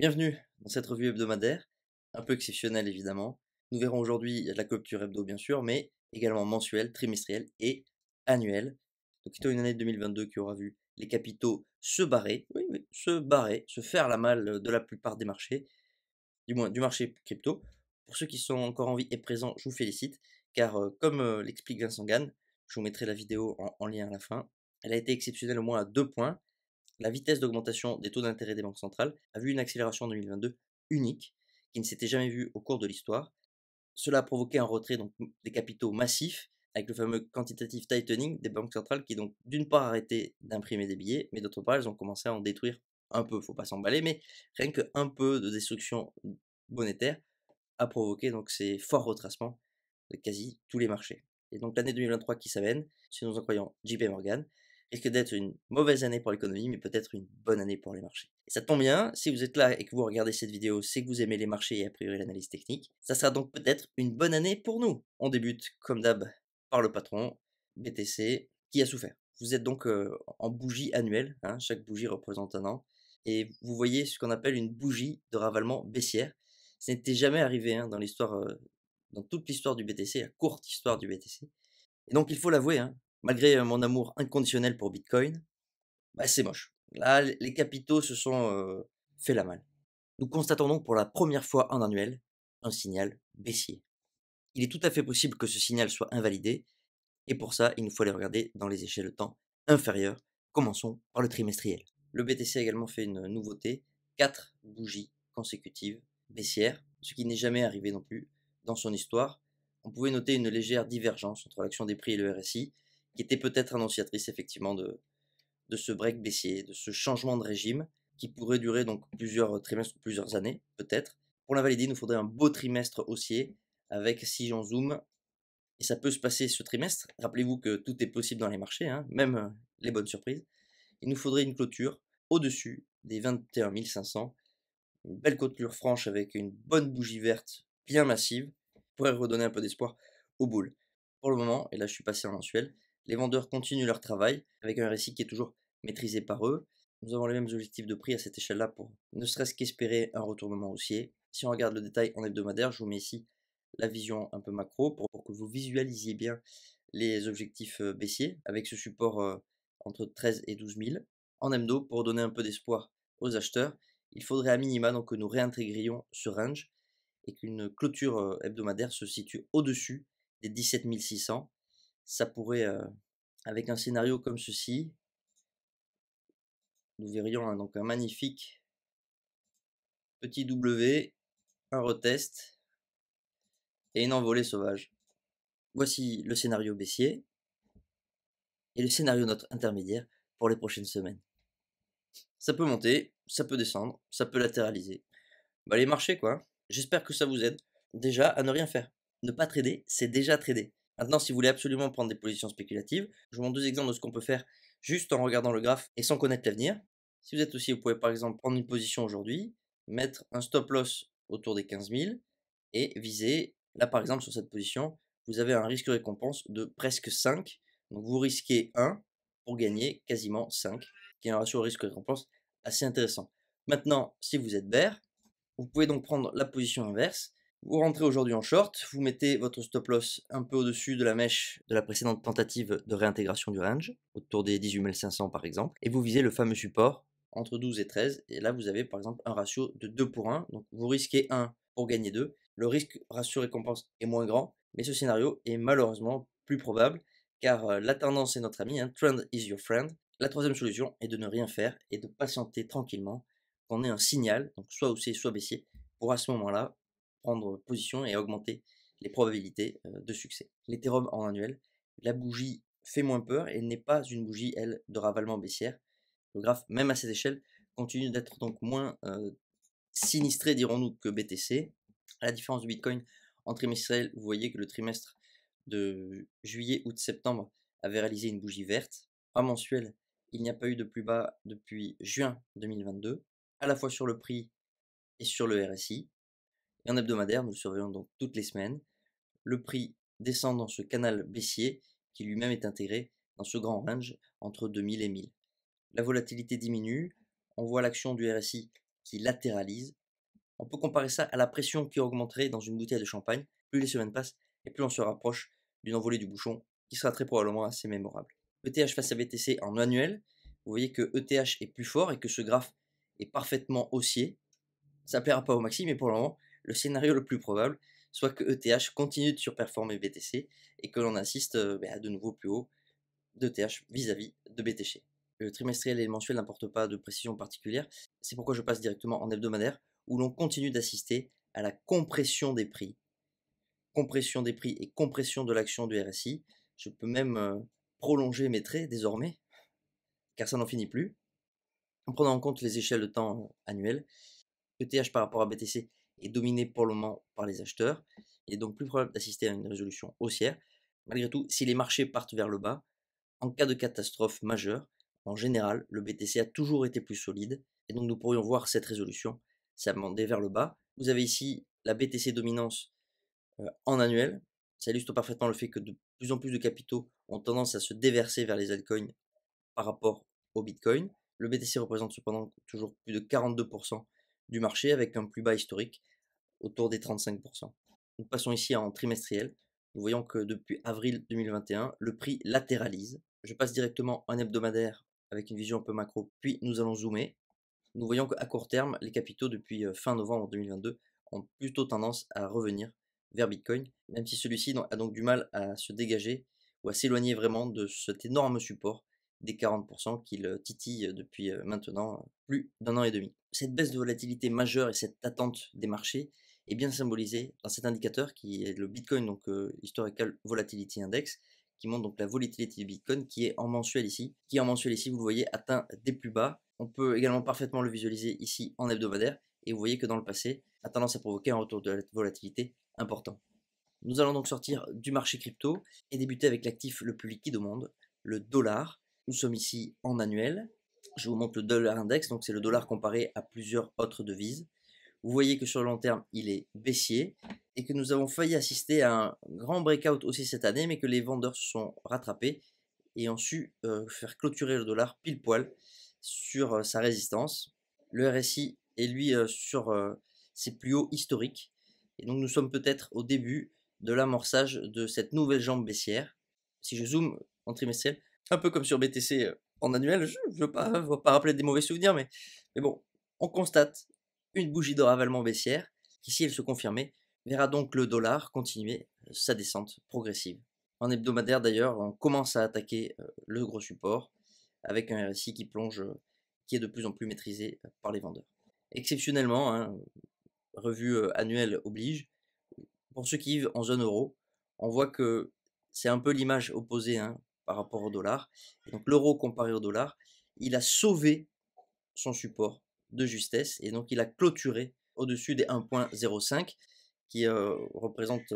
Bienvenue dans cette revue hebdomadaire, un peu exceptionnelle évidemment. Nous verrons aujourd'hui la clôture hebdo bien sûr, mais également mensuelle, trimestrielle et annuelle. Donc quittons une année 2022 qui aura vu les capitaux se barrer, se barrer, se faire la malle de la plupart des marchés, du moins du marché crypto. Pour ceux qui sont encore en vie et présents, je vous félicite, car euh, comme euh, l'explique Vincent Gann, je vous mettrai la vidéo en lien à la fin, elle a été exceptionnelle au moins à deux points. La vitesse d'augmentation des taux d'intérêt des banques centrales a vu une accélération en 2022 unique, qui ne s'était jamais vue au cours de l'histoire. Cela a provoqué un retrait donc, des capitaux massifs, avec le fameux quantitative tightening des banques centrales qui donc d'une part arrêté d'imprimer des billets, mais d'autre part elles ont commencé à en détruire un peu, Il faut pas s'emballer, mais rien qu'un peu de destruction monétaire a provoqué donc ces forts retracements de quasi tous les marchés. Et donc l'année 2023 qui s'amène, si nous en croyons JP Morgan, que d'être une mauvaise année pour l'économie, mais peut-être une bonne année pour les marchés. Et ça tombe bien, si vous êtes là et que vous regardez cette vidéo, c'est que vous aimez les marchés et a priori l'analyse technique. Ça sera donc peut-être une bonne année pour nous. On débute, comme d'hab, par le patron, BTC, qui a souffert. Vous êtes donc euh, en bougie annuelle, hein, chaque bougie représente un an, et vous voyez ce qu'on appelle une bougie de ravalement baissière. Ça n'était jamais arrivé hein, dans l'histoire, euh, dans toute l'histoire du BTC, la courte histoire du BTC. Et donc il faut l'avouer, hein, malgré mon amour inconditionnel pour Bitcoin, bah, c'est moche. Là, les capitaux se sont fait la malle. Nous constatons donc pour la première fois en annuel un signal baissier. Il est tout à fait possible que ce signal soit invalidé, et pour ça, il nous faut aller regarder dans les échelles de temps inférieures. Commençons par le trimestriel. Le BTC a également fait une nouveauté, 4 bougies consécutives baissières, ce qui n'est jamais arrivé non plus dans son histoire. On pouvait noter une légère divergence entre l'action des prix et le RSI, qui était peut-être annonciatrice effectivement de, de ce break baissier, de ce changement de régime qui pourrait durer donc plusieurs euh, trimestres ou plusieurs années, peut-être. Pour la valider, il nous faudrait un beau trimestre haussier avec, si j'en zoome et ça peut se passer ce trimestre. Rappelez-vous que tout est possible dans les marchés, hein, même euh, les bonnes surprises. Il nous faudrait une clôture au-dessus des 21 500, une belle clôture franche avec une bonne bougie verte bien massive, pourrait redonner un peu d'espoir aux boules. Pour le moment, et là je suis passé en mensuel, les vendeurs continuent leur travail avec un récit qui est toujours maîtrisé par eux. Nous avons les mêmes objectifs de prix à cette échelle-là pour ne serait-ce qu'espérer un retournement haussier. Si on regarde le détail en hebdomadaire, je vous mets ici la vision un peu macro pour, que vous visualisiez bien les objectifs euh, baissiers avec ce support euh, entre 13 et 12 000. En MDO, pour donner un peu d'espoir aux acheteurs, il faudrait à minima que nous réintégrions ce range et qu'une clôture euh, hebdomadaire se situe au-dessus des 17 600 ça pourrait, euh, avec un scénario comme ceci, nous verrions donc un magnifique petit W, un retest et une envolée sauvage. Voici le scénario baissier et le scénario notre intermédiaire pour les prochaines semaines. Ça peut monter, ça peut descendre, ça peut latéraliser. Bah les marchés quoi. J'espère que ça vous aide. Déjà à ne rien faire. Ne pas trader, c'est déjà trader. Maintenant, si vous voulez absolument prendre des positions spéculatives, je vous montre deux exemples de ce qu'on peut faire juste en regardant le graphe et sans connaître l'avenir. Si vous êtes aussi, vous pouvez par exemple prendre une position aujourd'hui, mettre un stop loss autour des 15 000 et viser, là par exemple sur cette position, vous avez un risque récompense de presque 5. Donc vous risquez 1 pour gagner quasiment 5, qui est un ratio risque récompense assez intéressant. Maintenant, si vous êtes vert, vous pouvez donc prendre la position inverse vous rentrez aujourd'hui en short, vous mettez votre stop loss un peu au-dessus de la mèche de la précédente tentative de réintégration du range, autour des 18 500 par exemple, et vous visez le fameux support entre 12 et 13, et là vous avez par exemple un ratio de 2 pour 1, donc vous risquez 1 pour gagner 2, le risque ratio récompense est moins grand, mais ce scénario est malheureusement plus probable, car euh, la tendance est notre ami, hein, trend is your friend, la troisième solution est de ne rien faire et de patienter tranquillement qu'on ait un signal, donc soit haussier soit baissier, pour à ce moment-là prendre position et augmenter les probabilités de succès. L'Ethereum en annuel, la bougie fait moins peur et n'est pas une bougie, elle, de ravalement baissière. Le graphe, même à cette échelle, continue d'être donc moins sinistré, dirons-nous, que BTC. À la différence du Bitcoin en trimestriel, vous voyez que le trimestre de juillet, août, septembre avait réalisé une bougie verte. En mensuel, il n'y a pas eu de plus bas depuis juin 2022, à la fois sur le prix et sur le RSI et en hebdomadaire, nous le surveillons donc toutes les semaines. Le prix descend dans ce canal baissier qui lui-même est intégré dans ce grand range entre 2000 et 1000. La volatilité diminue, on voit l'action du RSI qui latéralise. On peut comparer ça à la pression qui augmenterait dans une bouteille de champagne. Plus les semaines passent et plus on se rapproche d'une envolée du bouchon qui sera très probablement assez mémorable. ETH face à BTC en annuel, vous voyez que ETH est plus fort et que ce graphe est parfaitement haussier. Ça plaira pas au maxi, mais pour le moment, le scénario le plus probable soit que ETH continue de surperformer BTC et que l'on assiste à euh, bah, de nouveau plus haut d'ETH vis-à-vis de BTC. Le trimestriel et le mensuel n'apportent pas de précision particulière, c'est pourquoi je passe directement en hebdomadaire où l'on continue d'assister à la compression des prix. Compression des prix et compression de l'action du RSI. Je peux même euh, prolonger mes traits désormais, car ça n'en finit plus. En prenant en compte les échelles de temps annuelles, ETH par rapport à BTC est dominé pour le moment par les acheteurs. Il est donc plus probable d'assister à une résolution haussière. Malgré tout, si les marchés partent vers le bas, en cas de catastrophe majeure, en général, le BTC a toujours été plus solide et donc nous pourrions voir cette résolution s'amender vers le bas. Vous avez ici la BTC dominance euh, en annuel. Ça illustre parfaitement le fait que de plus en plus de capitaux ont tendance à se déverser vers les altcoins par rapport au Bitcoin. Le BTC représente cependant toujours plus de 42% du marché avec un plus bas historique autour des 35%. Nous passons ici en trimestriel. Nous voyons que depuis avril 2021, le prix latéralise. Je passe directement en hebdomadaire avec une vision un peu macro, puis nous allons zoomer. Nous voyons qu'à court terme, les capitaux depuis euh, fin novembre 2022 ont plutôt tendance à revenir vers Bitcoin, même si celui-ci a donc du mal à se dégager ou à s'éloigner vraiment de cet énorme support des 40% qu'il euh, titille depuis euh, maintenant plus d'un an et demi. Cette baisse de volatilité majeure et cette attente des marchés est bien symbolisé dans cet indicateur qui est le Bitcoin, donc euh, Historical Volatility Index, qui montre donc la volatilité du Bitcoin qui est en mensuel ici, qui en mensuel ici, vous le voyez, atteint des plus bas. On peut également parfaitement le visualiser ici en hebdomadaire et vous voyez que dans le passé, a tendance à provoquer un retour de la volatilité important. Nous allons donc sortir du marché crypto et débuter avec l'actif le plus liquide au monde, le dollar. Nous sommes ici en annuel. Je vous montre le dollar index, donc c'est le dollar comparé à plusieurs autres devises vous voyez que sur le long terme, il est baissier et que nous avons failli assister à un grand breakout aussi cette année, mais que les vendeurs se sont rattrapés et ont su euh, faire clôturer le dollar pile poil sur euh, sa résistance. Le RSI est lui euh, sur ses plus hauts historiques. Et donc nous sommes peut-être au début de l'amorçage de cette nouvelle jambe baissière. Si je zoome en trimestriel, un peu comme sur BTC en annuel, je ne veux pas, rappeler des mauvais souvenirs, mais, mais bon, on constate une bougie de ravalement baissière, qui si elle se confirmait, verra donc le dollar continuer euh, sa descente progressive. En hebdomadaire d'ailleurs, on commence à attaquer euh, le gros support avec un RSI qui plonge, euh, qui est de plus en plus maîtrisé par les vendeurs. Exceptionnellement, hein, revue annuelle oblige, pour ceux qui vivent en zone euro, on voit que c'est un peu l'image opposée hein, par rapport au dollar. Donc l'euro comparé au dollar, il a sauvé son support de justesse. Et donc, il a clôturé au-dessus des 1.05, qui euh, représente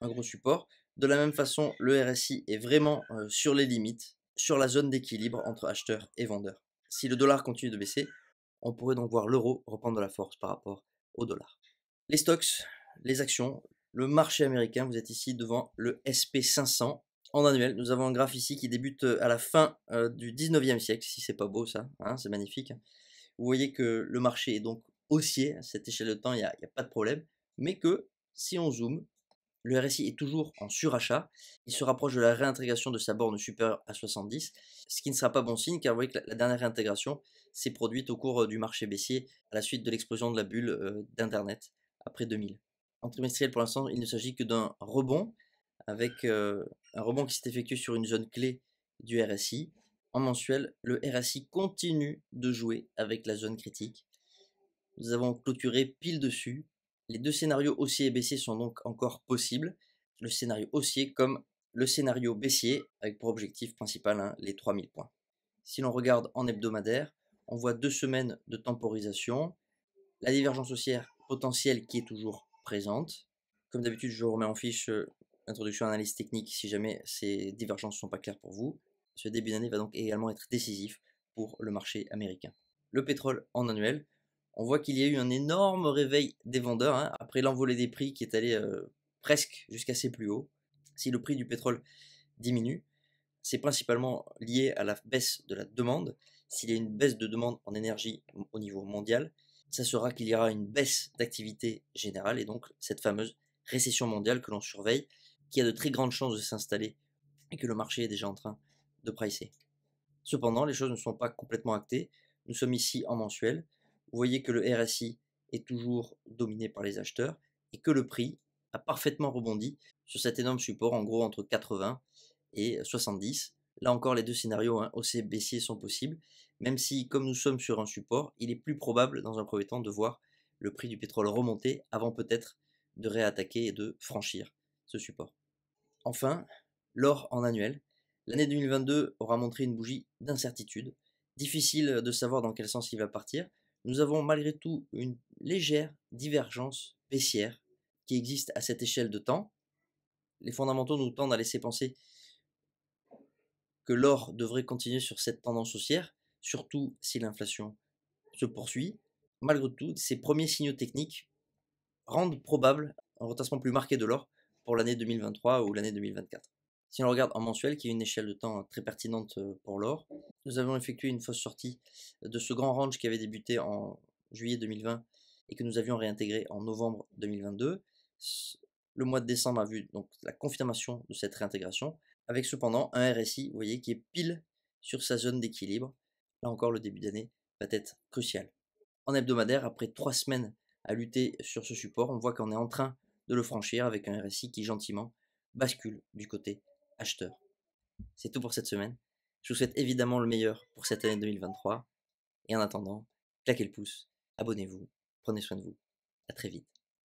un gros support. De la même façon, le RSI est vraiment sur les limites, sur la zone d'équilibre entre acheteurs et vendeurs. Si le dollar continue de baisser, on pourrait donc voir l'euro reprendre de la force par rapport au dollar. Les stocks, les actions, le marché américain, vous êtes ici devant le SP500 en annuel. Nous avons un graphe ici qui débute à la fin du 19e siècle, si c'est pas beau ça, hein, c'est magnifique vous voyez que le marché est donc haussier, à cette échelle de temps, il n'y a, pas de problème, mais que si on zoome, le RSI est toujours en surachat, il se rapproche de la réintégration de sa borne supérieure à 70, ce qui ne sera pas bon signe car vous voyez que la dernière réintégration s'est produite au cours euh, du marché baissier à la suite de l'explosion de la bulle euh, d'Internet après 2000. En trimestriel, pour l'instant, il ne s'agit que d'un rebond, avec euh, un rebond qui s'est effectué sur une zone clé du RSI, en mensuel, le RSI continue de jouer avec la zone critique. Nous avons clôturé pile dessus. Les deux scénarios haussier et baissiers sont donc encore possibles. Le scénario haussier comme le scénario baissier, avec pour objectif principal hein, les 3000 points. Si l'on regarde en hebdomadaire, on voit deux semaines de temporisation, la divergence haussière potentielle qui est toujours présente. Comme d'habitude, je vous remets en fiche l'introduction euh, à l'analyse technique si jamais ces divergences ne sont pas claires pour vous. Ce début d'année va donc également être décisif pour le marché américain. Le pétrole en annuel, on voit qu'il y a eu un énorme réveil des vendeurs hein, après l'envolée des prix qui est allée euh, presque jusqu'à ses plus hauts. Si le prix du pétrole diminue, c'est principalement lié à la baisse de la demande. S'il y a une baisse de demande en énergie au niveau mondial, ça sera qu'il y aura une baisse d'activité générale et donc cette fameuse récession mondiale que l'on surveille, qui a de très grandes chances de s'installer et que le marché est déjà en train de pricer. Cependant, les choses ne sont pas complètement actées. Nous sommes ici en mensuel. Vous voyez que le RSI est toujours dominé par les acheteurs et que le prix a parfaitement rebondi sur cet énorme support, en gros entre 80 et 70. Là encore, les deux scénarios hein, haussier baissier sont possibles, même si, comme nous sommes sur un support, il est plus probable dans un premier temps de voir le prix du pétrole remonter avant peut-être de réattaquer et de franchir ce support. Enfin, l'or en annuel, L'année 2022 aura montré une bougie d'incertitude. Difficile de savoir dans quel sens il va partir. Nous avons malgré tout une légère divergence baissière qui existe à cette échelle de temps. Les fondamentaux nous tendent à laisser penser que l'or devrait continuer sur cette tendance haussière, surtout si l'inflation se poursuit. Malgré tout, ces premiers signaux techniques rendent probable un retassement plus marqué de l'or pour l'année 2023 ou l'année 2024. Si on regarde en mensuel, qui est une échelle de temps hein, très pertinente euh, pour l'or, nous avons effectué une fausse sortie de ce grand range qui avait débuté en juillet 2020 et que nous avions réintégré en novembre 2022. Le mois de décembre a vu donc la confirmation de cette réintégration, avec cependant un RSI, vous voyez, qui est pile sur sa zone d'équilibre. Là encore, le début d'année va être crucial. En hebdomadaire, après trois semaines à lutter sur ce support, on voit qu'on est en train de le franchir avec un RSI qui gentiment bascule du côté acheteur. C'est tout pour cette semaine. Je vous souhaite évidemment le meilleur pour cette année 2023. Et en attendant, claquez le pouce, abonnez-vous, prenez soin de vous. À très vite.